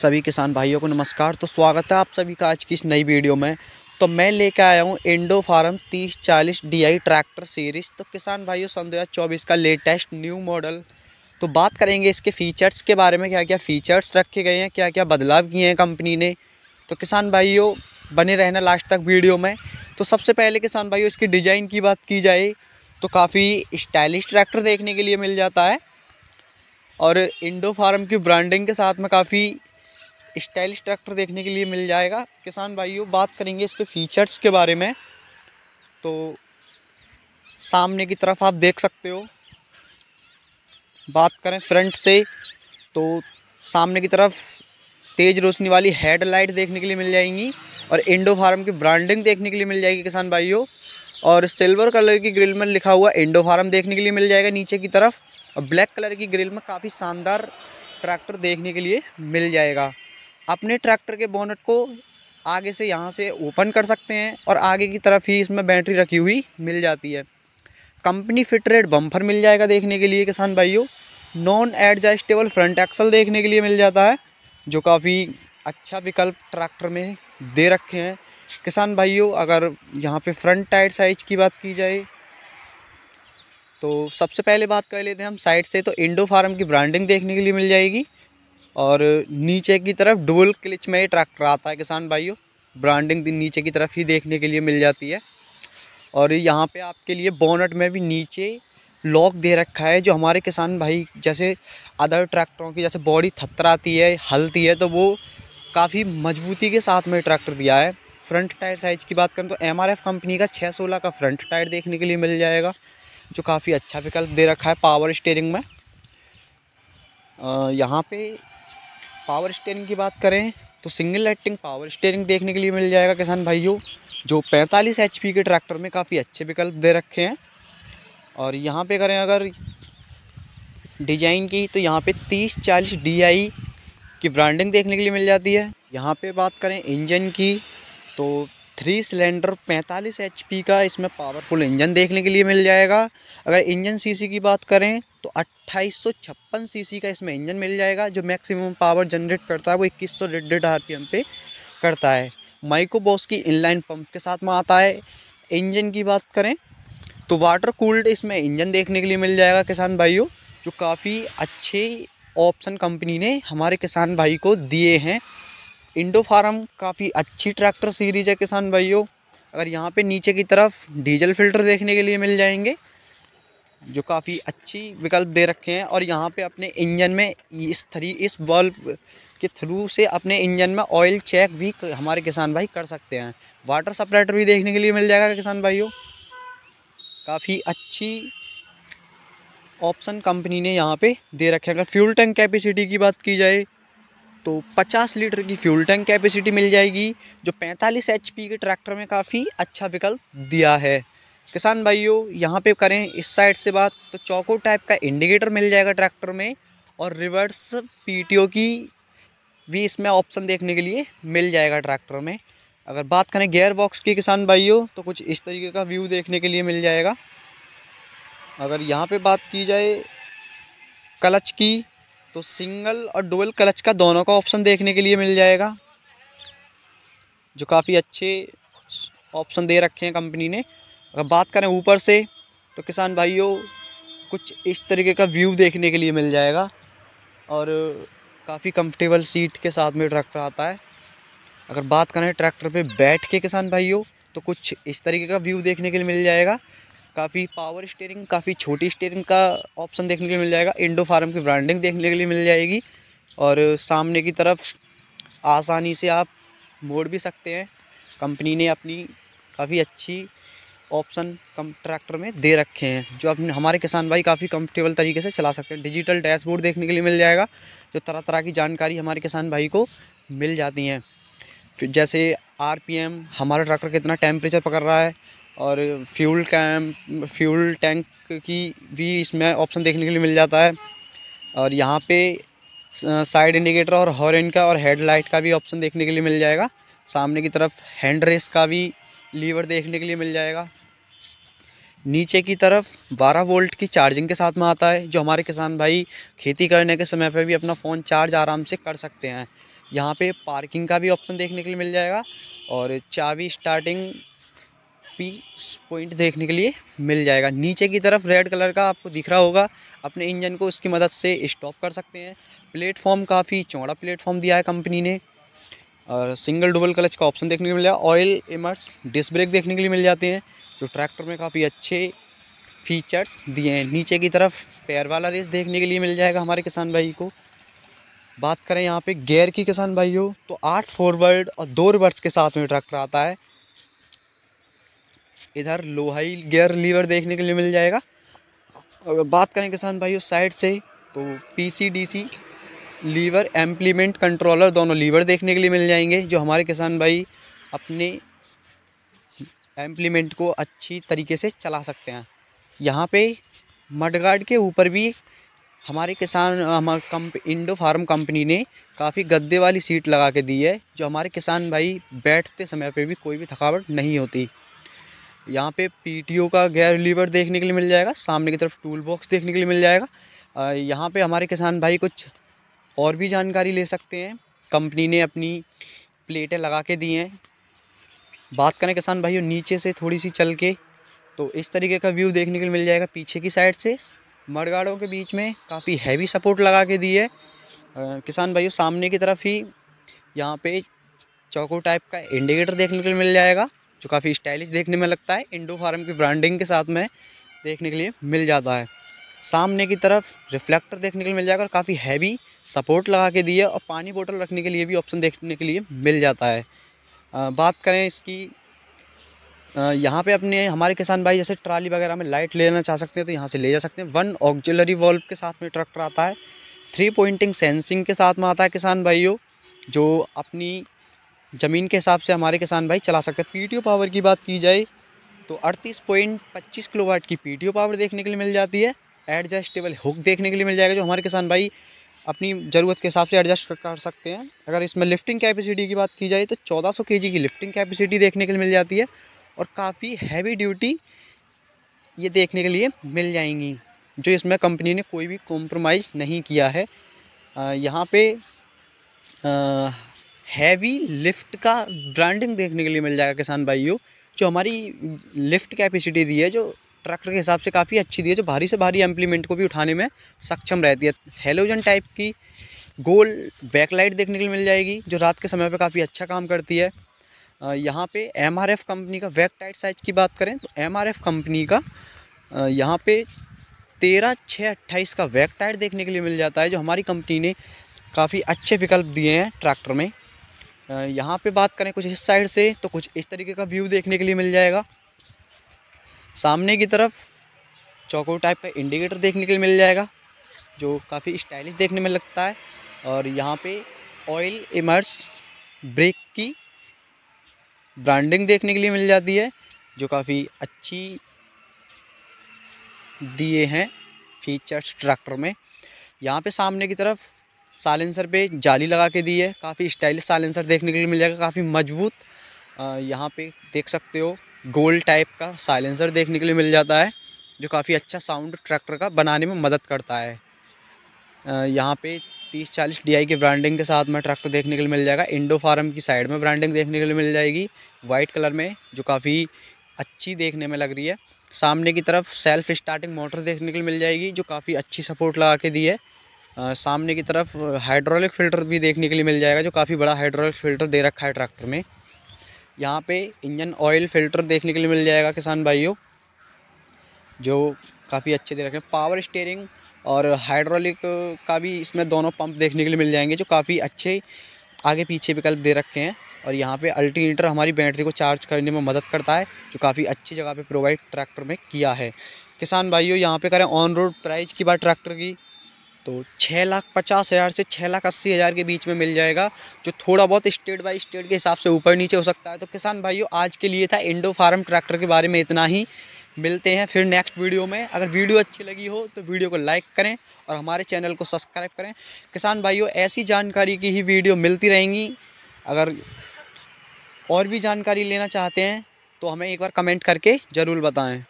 सभी किसान भाइयों को नमस्कार तो स्वागत है आप सभी का आज की इस नई वीडियो में तो मैं लेके आया हूँ इंडो फार्म तीस चालीस डी ट्रैक्टर सीरीज तो किसान भाइयों सन दो का लेटेस्ट न्यू मॉडल तो बात करेंगे इसके फ़ीचर्स के बारे में क्या क्या फ़ीचर्स रखे गए हैं क्या क्या बदलाव किए हैं कंपनी ने तो किसान भाइयों बने रहना लास्ट तक वीडियो में तो सबसे पहले किसान भाइयों इसकी डिज़ाइन की बात की जाए तो काफ़ी स्टाइलिश ट्रैक्टर देखने के लिए मिल जाता है और इंडो फार्म की ब्रांडिंग के साथ में काफ़ी स्टाइलिश ट्रैक्टर देखने के लिए मिल जाएगा किसान भाइयों बात करेंगे इसके फीचर्स के बारे में तो सामने की तरफ आप देख सकते हो बात करें फ्रंट से तो सामने की तरफ तेज़ रोशनी वाली हेडलाइट देखने के लिए मिल जाएंगी और इंडो फार्म की ब्रांडिंग देखने के लिए मिल जाएगी किसान भाइयों और सिल्वर कलर की ग्रिल में लिखा हुआ इंडो फार्म देखने के लिए मिल जाएगा नीचे की तरफ और ब्लैक कलर की ग्रिल में काफ़ी शानदार ट्रैक्टर देखने के लिए मिल जाएगा अपने ट्रैक्टर के बोनट को आगे से यहाँ से ओपन कर सकते हैं और आगे की तरफ ही इसमें बैटरी रखी हुई मिल जाती है कंपनी फिट रेड बम्फर मिल जाएगा देखने के लिए किसान भाइयों नॉन एडजस्टेबल फ्रंट एक्सल देखने के लिए मिल जाता है जो काफ़ी अच्छा विकल्प ट्रैक्टर में दे रखे हैं किसान भाइयों अगर यहाँ पे फ्रंट टायर साइज की बात की जाए तो सबसे पहले बात कर लेते हैं हम साइड से तो इंडो फार्म की ब्रांडिंग देखने के लिए मिल जाएगी और नीचे की तरफ डुअल क्लिच में ये ट्रैक्टर आता है किसान भाइयों ब्रांडिंग नीचे की तरफ ही देखने के लिए मिल जाती है और यहाँ पे आपके लिए बोनट में भी नीचे लॉक दे रखा है जो हमारे किसान भाई जैसे अदर ट्रैक्टरों की जैसे बॉडी थत्तराती है हलती है तो वो काफ़ी मजबूती के साथ में ट्रैक्टर दिया है फ्रंट टायर साइज़ की बात करें तो एम कंपनी का छः सोलह का फ्रंट टायर देखने के लिए मिल जाएगा जो काफ़ी अच्छा विकल्प दे रखा है पावर स्टेयरिंग में यहाँ पे पावर स्टेयरिंग की बात करें तो सिंगल लाइटिंग पावर स्टेयरिंग देखने के लिए मिल जाएगा किसान भाइयों जो 45 एच के ट्रैक्टर में काफ़ी अच्छे विकल्प दे रखे हैं और यहाँ पे करें अगर डिजाइन की तो यहाँ पे 30-40 डी की ब्रांडिंग देखने के लिए मिल जाती है यहाँ पे बात करें इंजन की तो थ्री सिलेंडर 45 एच का इसमें पावरफुल इंजन देखने के लिए मिल जाएगा अगर इंजन सीसी की बात करें अट्ठाईस सौ छप्पन सी का इसमें इंजन मिल जाएगा जो मैक्सिमम पावर जनरेट करता है वो इक्कीस सौ डेढ़ डेढ़ आर पे करता है माइको बॉस की इनलाइन पंप के साथ में आता है इंजन की बात करें तो वाटर कूल्ड इसमें इंजन देखने के लिए मिल जाएगा किसान भाइयों जो काफ़ी अच्छे ऑप्शन कंपनी ने हमारे किसान भाई को दिए हैं इंडो फार्म काफ़ी अच्छी ट्रैक्टर सीरीज है किसान भाइयों अगर यहाँ पे नीचे की तरफ डीजल फिल्टर देखने के लिए मिल जाएंगे जो काफ़ी अच्छी विकल्प दे रखे हैं और यहाँ पे अपने इंजन में इस थ्री इस बल्ब के थ्रू से अपने इंजन में ऑयल चेक भी हमारे किसान भाई कर सकते हैं वाटर सपरेटर भी देखने के लिए मिल जाएगा किसान भाइयों काफ़ी अच्छी ऑप्शन कंपनी ने यहाँ पे दे रखे हैं अगर फ्यूल टैंक कैपेसिटी की बात की जाए तो 50 लीटर की फ्यूल टैंक कैपेसिटी मिल जाएगी जो 45 एच के ट्रैक्टर में काफ़ी अच्छा विकल्प दिया है किसान भाइयों यहाँ पे करें इस साइड से बात तो चौको टाइप का इंडिकेटर मिल जाएगा ट्रैक्टर में और रिवर्स पीटीओ की भी इसमें ऑप्शन देखने के लिए मिल जाएगा ट्रैक्टर में अगर बात करें गेयर बॉक्स की किसान भाइयों तो कुछ इस तरीके का व्यू देखने के लिए मिल जाएगा अगर यहाँ पे बात की जाए क्लच की तो सिंगल और डुअल क्लच का दोनों का ऑप्शन देखने के लिए मिल जाएगा जो काफ़ी अच्छे ऑप्शन दे रखे हैं कंपनी ने अगर बात करें ऊपर से तो किसान भाइयों कुछ इस तरीके का व्यू देखने के लिए मिल जाएगा और काफ़ी कंफर्टेबल सीट के साथ में ट्रैक्टर आता है अगर बात करें ट्रैक्टर पे बैठ के किसान भाइयों तो कुछ इस तरीके का व्यू देखने के लिए मिल जाएगा काफ़ी पावर स्टेयरिंग काफ़ी छोटी स्टेयरिंग का ऑप्शन देखने के लिए मिल जाएगा इंडो फार्म की ब्रांडिंग देखने के लिए मिल जाएगी और सामने की तरफ आसानी से आप मोड़ भी सकते हैं कंपनी ने अपनी काफ़ी अच्छी ऑप्शन कम ट्रैक्टर में दे रखे हैं जो अपने हमारे किसान भाई काफ़ी कंफर्टेबल तरीके से चला सकते हैं डिजिटल डैशबोर्ड देखने के लिए मिल जाएगा जो तरह तरह की जानकारी हमारे किसान भाई को मिल जाती हैं फिर जैसे आर हमारा ट्रैक्टर कितना टेम्परेचर पकड़ रहा है और फ्यूल कैम फ्यूल टैंक की भी इसमें ऑप्शन देखने के लिए मिल जाता है और यहाँ पे साइड इंडिकेटर और हॉर्न का और हेडलाइट का भी ऑप्शन देखने के लिए मिल जाएगा सामने की तरफ हैंड रेस का भी लीवर देखने के लिए मिल जाएगा नीचे की तरफ 12 वोल्ट की चार्जिंग के साथ में आता है जो हमारे किसान भाई खेती करने के समय पर भी अपना फ़ोन चार्ज आराम से कर सकते हैं यहाँ पे पार्किंग का भी ऑप्शन देखने के लिए मिल जाएगा और चाबी स्टार्टिंग पी पॉइंट देखने के लिए मिल जाएगा नीचे की तरफ रेड कलर का आपको दिख रहा होगा अपने इंजन को उसकी मदद से स्टॉप कर सकते हैं प्लेटफॉर्म काफ़ी चौड़ा प्लेटफॉर्म दिया है कंपनी ने और सिंगल डबल क्लच का ऑप्शन देखने को मिल जाए ऑयल इमर्स डिस्क ब्रेक देखने के लिए मिल जाते हैं जो ट्रैक्टर में काफ़ी अच्छे फीचर्स दिए हैं नीचे की तरफ पैर वाला रेस देखने के लिए मिल जाएगा हमारे किसान भाई को बात करें यहाँ पे गेयर की किसान भाइयों तो आठ फॉरवर्ड और दो रिवर्स के साथ में ट्रैक्टर आता है इधर लोहाई गेयर लीवर देखने के लिए मिल जाएगा अगर बात करें किसान भाइयों साइड से तो P C lever implement controller दोनों लीवर देखने के लिए मिल जाएंगे जो हमारे किसान भाई अपने एम्प्लीमेंट को अच्छी तरीके से चला सकते हैं यहाँ पे मडगार्ड के ऊपर भी हमारे किसान हमारे कंप इंडो फार्म कंपनी ने काफ़ी गद्दे वाली सीट लगा के दी है जो हमारे किसान भाई बैठते समय पे भी कोई भी थकावट नहीं होती यहाँ पे पीटीओ का गैर लीवर देखने के लिए मिल जाएगा सामने की तरफ टूल बॉक्स देखने के लिए मिल जाएगा यहाँ पे हमारे किसान भाई कुछ और भी जानकारी ले सकते हैं कंपनी ने अपनी प्लेटें लगा के दी हैं बात करें किसान भाइयों नीचे से थोड़ी सी चल के तो इस तरीके का व्यू देखने के लिए मिल जाएगा पीछे की साइड से मड़गाड़ों के बीच में काफ़ी हैवी सपोर्ट लगा के दी है किसान भाइयों सामने की तरफ ही यहाँ पे चौको टाइप का इंडिकेटर देखने के लिए मिल जाएगा जो काफ़ी स्टाइलिश देखने में लगता है इंडो फार्म की ब्रांडिंग के साथ में देखने के लिए मिल जाता है सामने की तरफ रिफ्लेक्टर देखने के लिए मिल जाएगा और काफ़ी हैवी सपोर्ट लगा के दिए और पानी बोतल रखने के लिए भी ऑप्शन देखने के लिए मिल जाता है आ, बात करें इसकी यहाँ पे अपने हमारे किसान भाई जैसे ट्राली वगैरह में लाइट लेना चाह सकते हैं तो यहाँ से ले जा सकते हैं वन ऑक्जिलरी वॉल्व के साथ में ट्रैक्टर आता है थ्री पॉइंटिंग सेंसिंग के साथ में आता है किसान भाइयों जो अपनी ज़मीन के हिसाब से हमारे किसान भाई चला सकते हैं पी पावर की बात की जाए तो अड़तीस पॉइंट पच्चीस किलोवाट की पीटीओ पावर देखने के लिए मिल जाती है एडजस्टेबल हुक देखने के लिए मिल जाएगा जो हमारे किसान भाई अपनी ज़रूरत के हिसाब से एडजस्ट कर सकते हैं अगर इसमें लिफ्टिंग कैपेसिटी की बात की जाए तो 1400 सौ की लिफ्टिंग कैपेसिटी देखने के लिए मिल जाती है और काफ़ी हैवी ड्यूटी ये देखने के लिए मिल जाएंगी जो इसमें कंपनी ने कोई भी कॉम्प्रोमाइज़ नहीं किया है यहाँ पे हैवी लिफ्ट का ब्रांडिंग देखने के लिए मिल जाएगा किसान भाइयों जो हमारी लिफ्ट कैपेसिटी दी है जो ट्रैक्टर के हिसाब से काफ़ी अच्छी दी है जो भारी से भारी एम्प्लीमेंट को भी उठाने में सक्षम रहती है हेलोजन टाइप की गोल बैकलाइट देखने के लिए मिल जाएगी जो रात के समय पर काफ़ी अच्छा काम करती है यहाँ पे एम कंपनी का वैक टाइट साइज की बात करें तो एम कंपनी का यहाँ पे तेरह छः अट्ठाईस का वैक टायर देखने के लिए मिल जाता है जो हमारी कंपनी ने काफ़ी अच्छे विकल्प दिए हैं ट्रैक्टर में यहाँ पे बात करें कुछ इस साइड से तो कुछ इस तरीके का व्यू देखने के लिए मिल जाएगा सामने की तरफ चौको टाइप का इंडिकेटर देखने के लिए मिल जाएगा जो काफ़ी स्टाइलिश देखने में लगता है और यहाँ पे ऑयल इमर्स ब्रेक की ब्रांडिंग देखने के लिए मिल जाती है जो काफ़ी अच्छी दिए हैं फीचर्स ट्रैक्टर में यहाँ पे सामने की तरफ साइलेंसर पे जाली लगा के दी है काफ़ी स्टाइलिश साइलेंसर देखने के लिए मिल जाएगा काफ़ी मजबूत यहाँ पे देख सकते हो गोल टाइप का साइलेंसर देखने के लिए मिल जाता है जो काफ़ी अच्छा साउंड ट्रैक्टर का बनाने में मदद करता है यहाँ पे तीस चालीस डी की ब्रांडिंग के साथ में ट्रैक्टर देखने के लिए मिल जाएगा इंडो फार्म की साइड में ब्रांडिंग देखने के लिए मिल जाएगी वाइट कलर में जो काफ़ी अच्छी देखने में लग रही है सामने की तरफ सेल्फ स्टार्टिंग मोटर देखने के लिए मिल जाएगी जो काफ़ी अच्छी सपोर्ट लगा के दी है आ, सामने की तरफ हाइड्रोलिक फ़िल्टर भी देखने के लिए मिल जाएगा जो काफ़ी बड़ा हाइड्रोलिक फ़िल्टर दे रखा है ट्रैक्टर में यहाँ पे इंजन ऑयल फिल्टर देखने के लिए मिल जाएगा किसान भाइयों जो काफ़ी अच्छे दे रखे हैं पावर स्टेयरिंग और हाइड्रोलिक का भी इसमें दोनों पंप देखने के लिए मिल जाएंगे जो काफ़ी अच्छे आगे पीछे विकल्प दे रखे हैं और यहाँ पे अल्टीनेटर हमारी बैटरी को चार्ज करने में मदद करता है जो काफ़ी अच्छी जगह पे प्रोवाइड ट्रैक्टर में किया है किसान भाइयों यहाँ पे करें ऑन रोड प्राइस की बात ट्रैक्टर की तो छः लाख पचास हज़ार से छः लाख अस्सी हज़ार के बीच में मिल जाएगा जो थोड़ा बहुत स्टेट बाई स्टेट के हिसाब से ऊपर नीचे हो सकता है तो किसान भाइयों आज के लिए था इंडो फार्म ट्रैक्टर के बारे में इतना ही मिलते हैं फिर नेक्स्ट वीडियो में अगर वीडियो अच्छी लगी हो तो वीडियो को लाइक करें और हमारे चैनल को सब्सक्राइब करें किसान भाइयों ऐसी जानकारी की ही वीडियो मिलती रहेंगी अगर और भी जानकारी लेना चाहते हैं तो हमें एक बार कमेंट करके ज़रूर बताएं